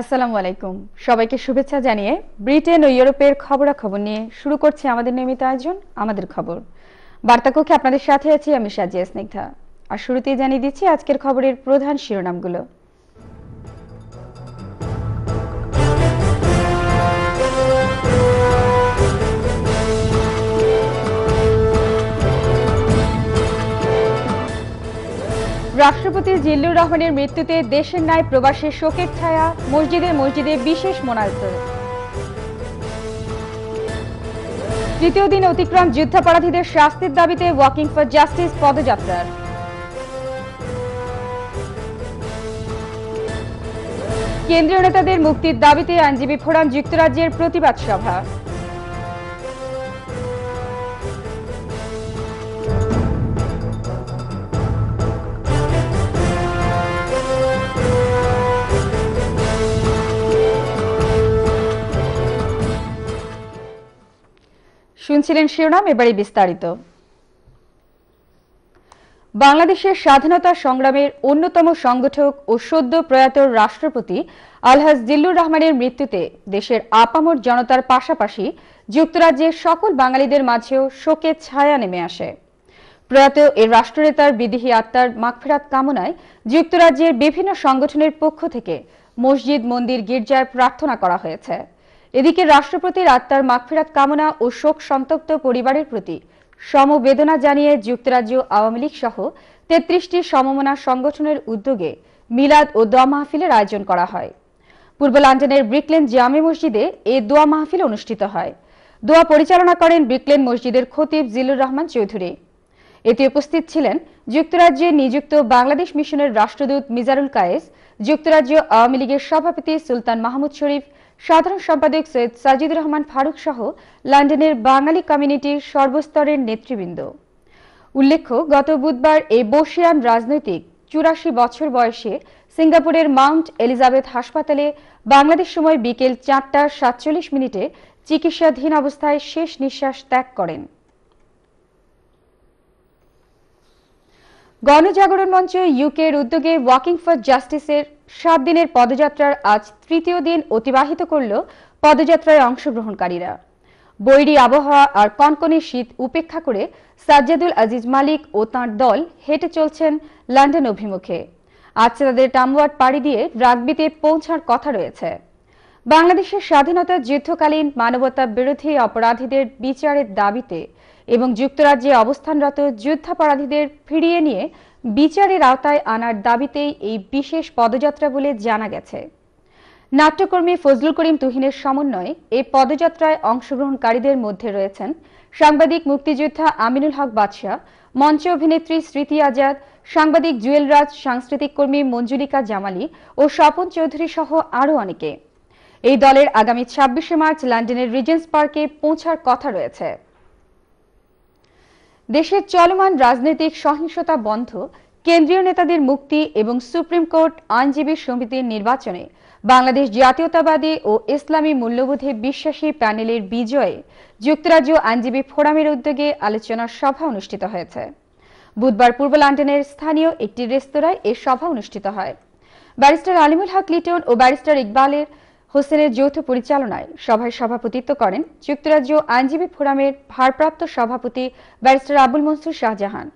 আসসালামু আলাইকুম সবাইকে শুভেচ্ছা জানিয়ে ব্রিটেন ও ইউরোপের খবরাখবর নিয়ে শুরু করছি আমাদের নিয়মিত আয়োজন আমাদের খবর বার্তাকক্ষে আপনাদের সাথে আছি আমি সাজিয়া স্নিগ্ধা আর শুরুতেই জানিয়ে দিচ্ছি আজকের খবরের প্রধান শিরোনামগুলো রাষ্ট্রপতি জিল্লুর রহমানের মৃত্যুতে দেশের ন্যায় প্রবাসে শোকের ছায়া মসজিদে মসজিদে বিশেষ মোনাজত তৃতীয় দিন অতিক্রম যুদ্ধাপরাধীদের শাস্তির দাবিতে ওয়াকিং ফর জাস্টিস পদযাত্রার কেন্দ্রীয় নেতাদের মুক্তির দাবিতে আইনজীবী ফোরাম যুক্তরাজ্যের প্রতিবাদ সভা শুনছিলেন শিরোনাম এবারে বিস্তারিত বাংলাদেশের স্বাধীনতা সংগ্রামের অন্যতম সংগঠক ও সদ্য প্রয়াত রাষ্ট্রপতি আলহাজ জিল্লুর রহমানের মৃত্যুতে দেশের আপামর জনতার পাশাপাশি যুক্তরাজ্যের সকল বাঙালিদের মাঝেও শোকের ছায়া নেমে আসে প্রয়াত এ রাষ্ট্রনেতার বিদেহী আত্মার মাগফেরাত কামনায় যুক্তরাজ্যের বিভিন্ন সংগঠনের পক্ষ থেকে মসজিদ মন্দির গির্জায় প্রার্থনা করা হয়েছে এদিকে রাষ্ট্রপতির আত্মার মাগফিরাত কামনা ও শোক সন্তপ্ত পরিবারের প্রতি সমবেদনা জানিয়ে যুক্তরাজ্য আওয়ামী লীগ সহ তেত্রিশটি সমমনা সংগঠনের উদ্যোগে মিলাদ ও দোয়া মাহফিলের আয়োজন করা হয় পূর্ব লন্ডনের ব্রিকলেন জামে মসজিদে এই দোয়া মাহফিল অনুষ্ঠিত হয় দোয়া পরিচালনা করেন ব্রিকলেন মসজিদের খতিব জিলুর রহমান চৌধুরী এতে উপস্থিত ছিলেন যুক্তরাজ্যে নিযুক্ত বাংলাদেশ মিশনের রাষ্ট্রদূত মিজারুল কায়েস যুক্তরাজ্য আওয়ামী লীগের সভাপতি সুলতান মাহমুদ শরীফ সাধারণ সম্পাদক সৈয়দ সাজিদ রহমান ফারুক সহ লন্ডনের বাঙালি কমিউনিটির সর্বস্তরের নেতৃবৃন্দ উল্লেখ্য গত বুধবার এই বসিয়ান রাজনৈতিক চুরাশি বছর বয়সে সিঙ্গাপুরের মাউন্ট এলিজাবেথ হাসপাতালে বাংলাদেশ সময় বিকেল চারটা সাতচল্লিশ মিনিটে চিকিৎসাধীন অবস্থায় শেষ নিঃশ্বাস ত্যাগ করেন গণজাগরণ মঞ্চ ইউকের উদ্যোগে ওয়াকিং ফর জাস্টিসের সাত দিনের পদযাত্রার আজ তৃতীয় দিন অতিবাহিত করল পদযাত্রায় অংশগ্রহণকারীরা বৈরী আবহাওয়া আর কনকনে শীত উপেক্ষা করে সাজ্জাদুল আজিজ মালিক ও তাঁর দল হেঁটে চলছেন লন্ডন অভিমুখে আজ তাদের টামওয়ার্ড পাড়ি দিয়ে রাগবিতে পৌঁছার কথা রয়েছে বাংলাদেশের স্বাধীনতা যুদ্ধকালীন মানবতা বিরোধী অপরাধীদের বিচারের দাবিতে এবং যুক্তরাজ্যে অবস্থানরত যুদ্ধাপরাধীদের ফিরিয়ে নিয়ে বিচারের আওতায় আনার দাবিতেই এই বিশেষ পদযাত্রা বলে জানা গেছে নাট্যকর্মী ফজলুল করিম তুহিনের সমন্বয়ে এই পদযাত্রায় অংশগ্রহণকারীদের মধ্যে রয়েছেন সাংবাদিক মুক্তিযোদ্ধা আমিনুল হক বাদশাহ মঞ্চ অভিনেত্রী স্মৃতি আজাদ সাংবাদিক জুয়েল রাজ সাংস্কৃতিক কর্মী মঞ্জুলিকা জামালি ও স্বপন চৌধুরী সহ আরও অনেকে এই দলের আগামী ছাব্বিশে মার্চ লন্ডনের রিজেন্স পার্কে পৌঁছার কথা রয়েছে দেশের চলমান রাজনৈতিক সহিংসতা বন্ধ কেন্দ্রীয় নেতাদের মুক্তি এবং সুপ্রিম কোর্ট আইনজীবী সমিতির নির্বাচনে বাংলাদেশ জাতীয়তাবাদী ও ইসলামী মূল্যবোধে বিশ্বাসী প্যানেলের বিজয়ে যুক্তরাজ্য আইনজীবী ফোরামের উদ্যোগে আলোচনা সভা অনুষ্ঠিত হয়েছে বুধবার পূর্ব লন্ডনের স্থানীয় একটি রেস্তোরাঁয় এ সভা অনুষ্ঠিত হয় ব্যারিস্টার আলিমুল হক লিটন ও ব্যারিস্টার ইকবালের হোসেনের যৌথ পরিচালনায় সভায় সভাপতিত্ব করেন যুক্তরাজ্য আইনজীবী ফোরামের ভারপ্রাপ্ত সভাপতি ব্যারিস্টার আবুল মনসুর শাহজাহান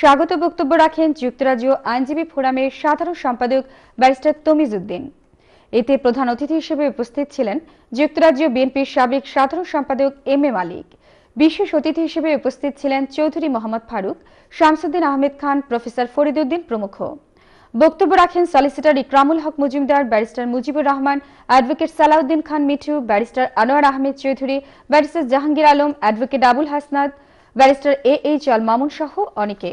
স্বাগত বক্তব্য রাখেন যুক্তরাজ্য আইনজীবী ফোরামের সাধারণ সম্পাদক ব্যারিস্টার তমিজুদ্দিন এতে প্রধান অতিথি হিসেবে উপস্থিত ছিলেন যুক্তরাজ্য বিএনপির সাবেক সাধারণ সম্পাদক এম এ মালিক বিশেষ অতিথি হিসেবে উপস্থিত ছিলেন চৌধুরী মোহাম্মদ ফারুক শামসুদ্দিন আহমেদ খান প্রফেসর ফরিদউদ্দিন প্রমুখ বক্তব্য রাখেন solicitor Ikramul Haque Majumder barrister Mujibur Rahman advocate Salauddin Khan Mithu barrister Anwar Ahmed Chowdhury barrister Jahangir Alam advocate Abul Hasnad barrister A H Al Mamun সহ অনেকে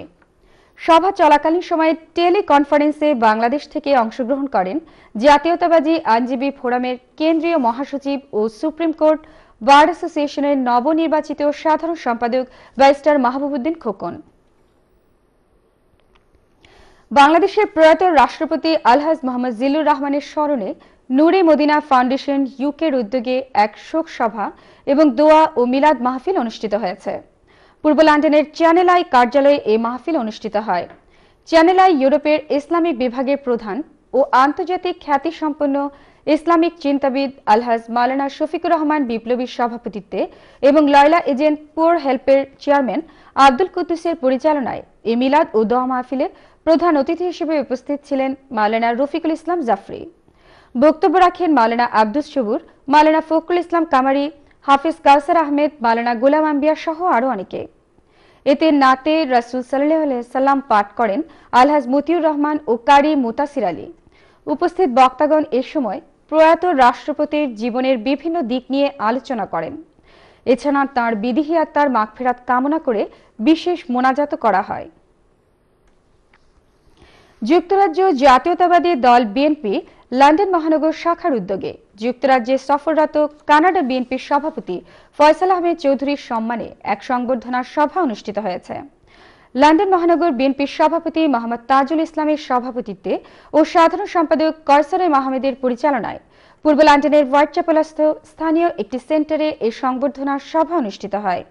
সভা চলাকালীন সময়ে টেলি কনফারেন্সে বাংলাদেশ থেকে অংশগ্রহণ করেন জাতীয়তাবাদী আইনজীবী ফোরামের কেন্দ্রীয় মহাসচিব ও সুপ্রিম কোর্ট বার অ্যাসোসিয়েশনের নবনির্বাচিত সাধারণ সম্পাদক ব্যারিস্টার মাহবুবুদ্দিন খোকন বাংলাদেশের প্রয়াত রাষ্ট্রপতি আলহাজ মোহাম্মদ জিল্লুর রহমানের স্মরণে নুরে মদিনা ফাউন্ডেশন ইউকের উদ্যোগে এক শোক সভা এবং দোয়া ও মিলাদ মাহফিল অনুষ্ঠিত হয়েছে পূর্ব লন্ডনের চ্যানেল আই কার্যালয়ে এই মাহফিল অনুষ্ঠিত হয় চ্যানেল আই ইউরোপের ইসলামিক বিভাগের প্রধান ও আন্তর্জাতিক খ্যাতিসম্পন্ন ইসলামিক চিন্তাবিদ আলহাজ মালানা শফিকুর রহমান বিপ্লবীর সভাপতিত্বে এবং লয়লা এজেন্ট পুর হেল্পের চেয়ারম্যান আব্দুল কুদ্দুসের পরিচালনায় এ মিলাদ ও দোয়া মাহফিলে প্রধান অতিথি হিসেবে উপস্থিত ছিলেন মালানা রফিকুল ইসলাম জাফরি বক্তব্য রাখেন মালানা আব্দুস সবুর মালেনা ফখরুল ইসলাম কামারি হাফিজ কালসার আহমেদ মালানা গোলাম আম্বিয়া সহ আরও অনেকে এতে নাতে রাসুল সাল্লাহ সাল্লাম পাঠ করেন আলহাজ মতিউর রহমান ও কারি মোতাসির আলী উপস্থিত বক্তাগণ এ সময় প্রয়াত রাষ্ট্রপতির জীবনের বিভিন্ন দিক নিয়ে আলোচনা করেন এছাড়া তাঁর বিধিহিয়াত্মার আত্মার মাগফেরাত কামনা করে বিশেষ মোনাজাত করা হয় যুক্তরাজ্য জাতীয়তাবাদী দল বিএনপি লন্ডন মহানগর শাখার উদ্যোগে যুক্তরাজ্যে সফররত কানাডা বিএনপির সভাপতি ফয়সাল আহমেদ চৌধুরীর সম্মানে এক সংবর্ধনার সভা অনুষ্ঠিত হয়েছে লন্ডন মহানগর বিএনপির সভাপতি মোহাম্মদ তাজুল ইসলামের সভাপতিত্বে ও সাধারণ সম্পাদক কর্সারে মাহমেদের পরিচালনায় পূর্ব লন্ডনের হোয়াইট চ্যাপেলস্থ স্থানীয় একটি সেন্টারে এই সংবর্ধনার সভা অনুষ্ঠিত হয়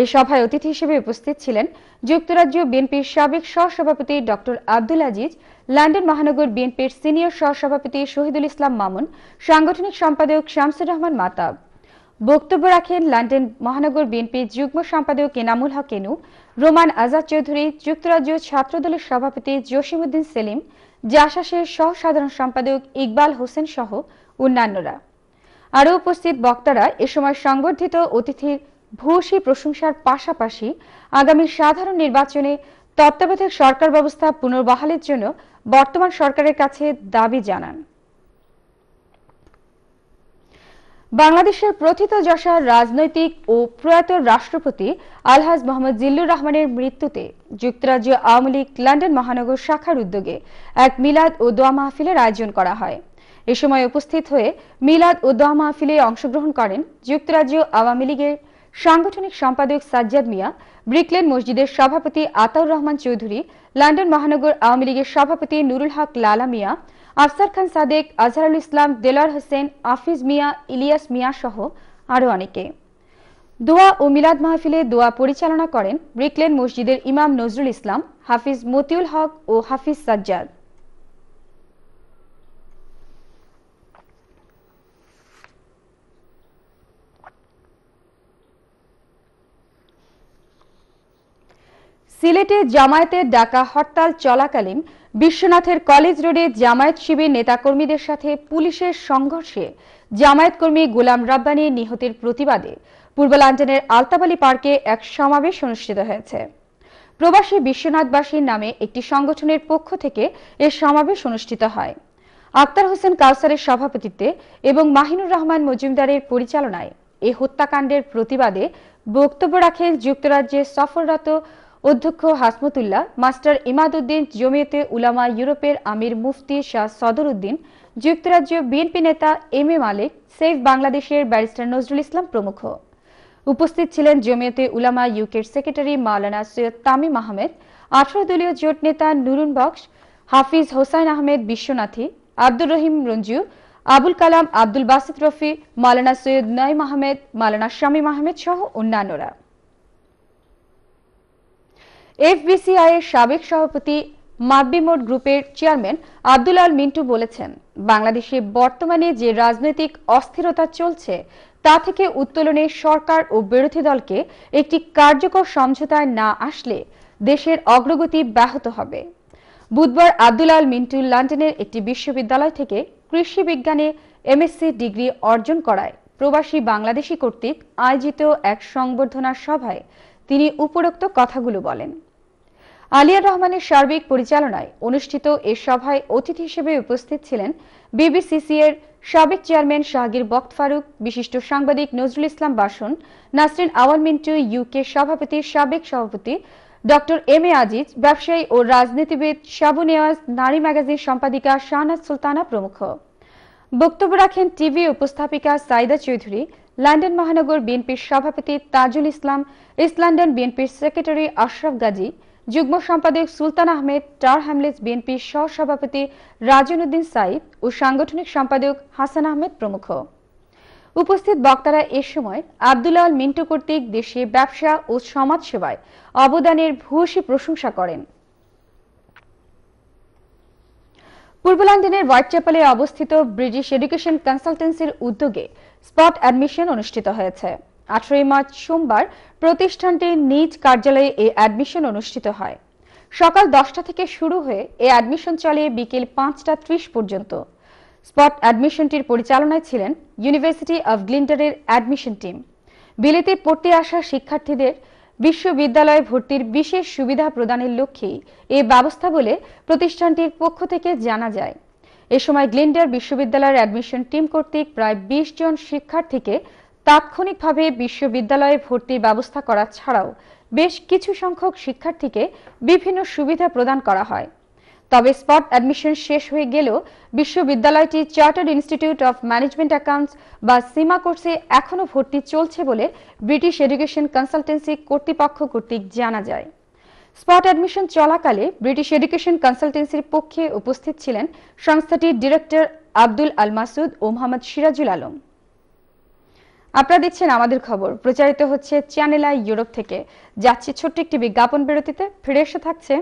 এই সভায় অতিথি হিসেবে উপস্থিত ছিলেন যুক্তরাজ্য বিএনপির সাবেক সহসভাপতি ড আব্দুল আজিজ লন্ডন মহানগর বিএনপির সিনিয়র সহসভাপতি শহীদুল ইসলাম মামুন সাংগঠনিক সম্পাদক শামসুর রহমান মাতাব বক্তব্য রাখেন লন্ডন মহানগর বিএনপির যুগ্ম সম্পাদক এনামুল হক এনু রোমান আজাদ চৌধুরী যুক্তরাজ্য ছাত্রদলের সভাপতি জসিমুদ্দিন সেলিম জাসাসের সহ সাধারণ সম্পাদক ইকবাল হোসেন সহ অন্যান্যরা আরও উপস্থিত বক্তারা এ সময় সংবর্ধিত অতিথির ভূয়সী প্রশংসার পাশাপাশি আগামী সাধারণ নির্বাচনে তত্ত্বাবধায়ক সরকার ব্যবস্থা পুনর্বহালের জন্য বর্তমান সরকারের কাছে দাবি জানান বাংলাদেশের প্রথিত যশা রাজনৈতিক ও প্রয়াত রাষ্ট্রপতি আলহাজ মোহাম্মদ জিল্লুর রহমানের মৃত্যুতে যুক্তরাজ্য আওয়ামী লীগ লন্ডন মহানগর শাখার উদ্যোগে এক মিলাদ ও দোয়া মাহফিলের আয়োজন করা হয় এ সময় উপস্থিত হয়ে মিলাদ ও দোয়া মাহফিলে অংশগ্রহণ করেন যুক্তরাজ্য আওয়ামী লীগের সাংগঠনিক সম্পাদক সাজ্জাদ মিয়া ব্রিকলেন মসজিদের সভাপতি আতাউর রহমান চৌধুরী লন্ডন মহানগর আওয়ামী লীগের সভাপতি নুরুল হক লালা মিয়া আফসার খান সাদেক আজহারুল ইসলাম দেলার হোসেন আফিজ মিয়া ইলিয়াস মিয়া সহ আরও অনেকে দোয়া ও মিলাদ মাহফিলে দোয়া পরিচালনা করেন ব্রিকলেন মসজিদের ইমাম নজরুল ইসলাম হাফিজ মতিউল হক ও হাফিজ সাজ্জাদ সিলেটে জামায়াতের ডাকা হরতাল চলাকালীন বিশ্বনাথের কলেজ রোডে জামায়াত শিবির নেতাকর্মীদের সাথে পুলিশের সংঘর্ষে জামায়াত কর্মী গোলাম রাব্বানি নিহতের প্রতিবাদে পূর্ব লন্ডনের আলতাবালি পার্কে এক সমাবেশ অনুষ্ঠিত হয়েছে প্রবাসী বিশ্বনাথবাসীর নামে একটি সংগঠনের পক্ষ থেকে এ সমাবেশ অনুষ্ঠিত হয় আক্তার হোসেন কাউসারের সভাপতিত্বে এবং মাহিনুর রহমান মজুমদারের পরিচালনায় এ হত্যাকাণ্ডের প্রতিবাদে বক্তব্য রাখেন যুক্তরাজ্যে সফররত অধ্যক্ষ হাসমতুল্লাহ মাস্টার ইমাদুদ্দিন জমিয়তে উলামা ইউরোপের আমির মুফতি শাহ সদর উদ্দিন যুক্তরাজ্য বিএনপি নেতা এম এ মালিক সেফ বাংলাদেশের ব্যারিস্টার নজরুল ইসলাম প্রমুখ উপস্থিত ছিলেন জমিয়তে উলামা ইউকের সেক্রেটারি মাওলানা সৈয়দ তামিম আহমেদ আঠারো দলীয় জোট নেতা নুরুন বক্স হাফিজ হোসাইন আহমেদ বিশ্বনাথী আব্দুর রহিম রঞ্জু আবুল কালাম আব্দুল বাসিদ রফি মালানা সৈয়দ নাইম আহমেদ মালানা শামীম আহমেদ সহ অন্যান্যরা এফবিসিআই সাবেক সভাপতি মাব্বিমোট গ্রুপের চেয়ারম্যান আব্দুল মিন্টু বলেছেন বাংলাদেশে বর্তমানে যে রাজনৈতিক অস্থিরতা চলছে তা থেকে উত্তোলনে সরকার ও বিরোধী দলকে একটি কার্যকর সমঝোতায় না আসলে দেশের অগ্রগতি ব্যাহত হবে বুধবার আব্দুলাল মিন্টু লন্ডনের একটি বিশ্ববিদ্যালয় থেকে কৃষি বিজ্ঞানে এমএসসি ডিগ্রি অর্জন করায় প্রবাসী বাংলাদেশি কর্তৃক আয়োজিত এক সংবর্ধনা সভায় তিনি উপরোক্ত কথাগুলো বলেন আলিয়া রহমানের সার্বিক পরিচালনায় অনুষ্ঠিত এ সভায় অতিথি হিসেবে উপস্থিত ছিলেন বিবিসিসি এর সাবেক চেয়ারম্যান শাহগীর বক্ত ফারুক বিশিষ্ট সাংবাদিক নজরুল ইসলাম বাসন নাসরিন আওয়াল মিন্টু ইউকে সভাপতি সাবেক সভাপতি ডক্টর এম এ আজিজ ব্যবসায়ী ও রাজনীতিবিদ শাবু নেওয়াজ নারী ম্যাগাজিন সম্পাদিকা শাহনাজ সুলতানা প্রমুখ বক্তব্য রাখেন টিভি উপস্থাপিকা সাইদা চৌধুরী লন্ডন মহানগর বিএনপির সভাপতি তাজুল ইসলাম ইস্ট লন্ডন বিএনপির সেক্রেটারি আশরাফ গাজী যুগ্ম সম্পাদক সুলতান আহমেদ টার হ্যামলেস বিএনপির সহসভাপতি রাজন উদ্দিন সাইদ ও সাংগঠনিক সম্পাদক হাসান আহমেদ প্রমুখ উপস্থিত বক্তারা এ সময় আবদুল্লাহ মিন্টু কর্তৃক দেশে ব্যবসা ও সমাজসেবায় অবদানের ভূয়সী প্রশংসা করেন পূর্ব লন্ডনের হোয়াইট চ্যাপেলে অবস্থিত ব্রিটিশ এডুকেশন কনসালটেন্সির উদ্যোগে স্পট অ্যাডমিশন অনুষ্ঠিত হয়েছে আঠারোই মার্চ সোমবার প্রতিষ্ঠানটির নিজ কার্যালয়ে এই অ্যাডমিশন অনুষ্ঠিত হয় সকাল দশটা থেকে শুরু হয়ে এই অ্যাডমিশন চলে বিকেল পাঁচটা ত্রিশ পর্যন্ত স্পট অ্যাডমিশনটির পরিচালনায় ছিলেন ইউনিভার্সিটি অব গ্লিন্টারের অ্যাডমিশন টিম বিলেতে পড়তে আসা শিক্ষার্থীদের বিশ্ববিদ্যালয়ে ভর্তির বিশেষ সুবিধা প্রদানের লক্ষ্যেই এ ব্যবস্থা বলে প্রতিষ্ঠানটির পক্ষ থেকে জানা যায় এ সময় গ্লিন্ডার বিশ্ববিদ্যালয়ের অ্যাডমিশন টিম কর্তৃক প্রায় বিশ জন শিক্ষার্থীকে তাৎক্ষণিকভাবে বিশ্ববিদ্যালয়ে ভর্তির ব্যবস্থা করা ছাড়াও বেশ কিছু সংখ্যক শিক্ষার্থীকে বিভিন্ন সুবিধা প্রদান করা হয় তবে স্পট অ্যাডমিশন শেষ হয়ে গেলেও বিশ্ববিদ্যালয়টি chartered institute of management accounts বা সিমা কোর্সে এখনও ভর্তি চলছে বলে ব্রিটিশ এডুকেশন কনসালটেন্সি কর্তৃপক্ষ কর্তৃক জানা যায় স্পট অ্যাডমিশন চলাকালে ব্রিটিশ এডুকেশন কনসালটেন্সির পক্ষে উপস্থিত ছিলেন সংস্থাটির ডিরেক্টর আব্দুল আল মাসুদ ও মোহাম্মদ সিরাজুল আলম আপনারা দেখছেন আমাদের খবর প্রচারিত হচ্ছে চ্যানেল আই ইউরোপ থেকে যাচ্ছে ছোট্ট একটি বিজ্ঞাপন বিরতিতে ফিরে এসে থাকছে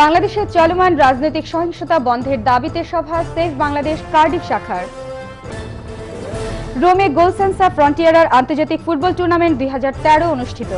বাংলাদেশে চলমান রাজনৈতিক সহিংসতা বন্ধের দাবিতে সভা সেফ বাংলাদেশ কার্ডিফ শাখার রোমে গোলসেন্সা ফ্রন্টিয়ারার আন্তর্জাতিক ফুটবল টুর্নামেন্ট দুই অনুষ্ঠিত